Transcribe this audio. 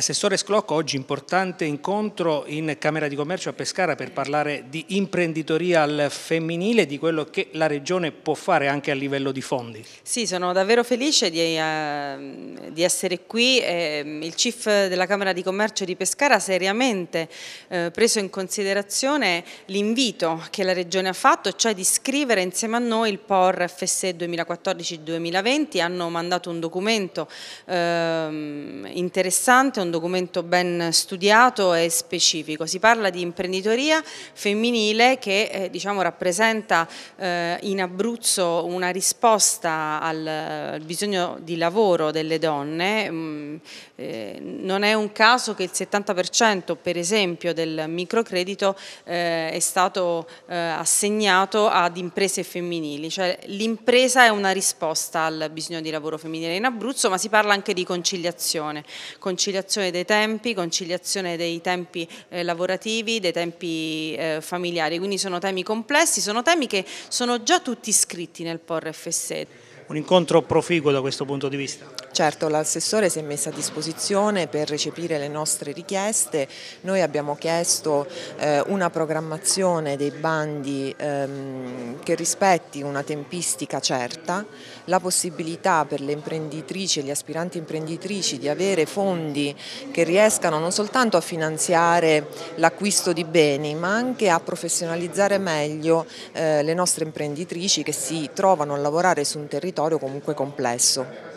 Assessore Sclocco, oggi importante incontro in Camera di Commercio a Pescara per parlare di imprenditoria al femminile, di quello che la Regione può fare anche a livello di fondi. Sì, sono davvero felice di, uh, di essere qui. Eh, il CIF della Camera di Commercio di Pescara ha seriamente eh, preso in considerazione l'invito che la Regione ha fatto, cioè di scrivere insieme a noi il POR FSE 2014-2020. Hanno mandato un documento eh, interessante, un documento ben studiato e specifico. Si parla di imprenditoria femminile che eh, diciamo, rappresenta eh, in Abruzzo una risposta al, bisogno di lavoro delle donne. Mm, eh, non è un caso che il 70% per esempio del microcredito eh, è stato eh, assegnato ad imprese femminili, cioè l'impresa è una risposta al bisogno di lavoro femminile in Abruzzo ma si parla anche di conciliazione conciliazione dei tempi, conciliazione dei tempi eh, lavorativi, dei tempi eh, familiari, quindi sono temi complessi, sono temi che sono già tutti iscritti nel POR FSE. Un incontro proficuo da questo punto di vista? Certo, l'assessore si è messa a disposizione per recepire le nostre richieste, noi abbiamo chiesto eh, una programmazione dei bandi ehm, che rispetti una tempistica certa, la possibilità per le imprenditrici e gli aspiranti imprenditrici di avere fondi che riescano non soltanto a finanziare l'acquisto di beni ma anche a professionalizzare meglio eh, le nostre imprenditrici che si trovano a lavorare su un territorio comunque complesso.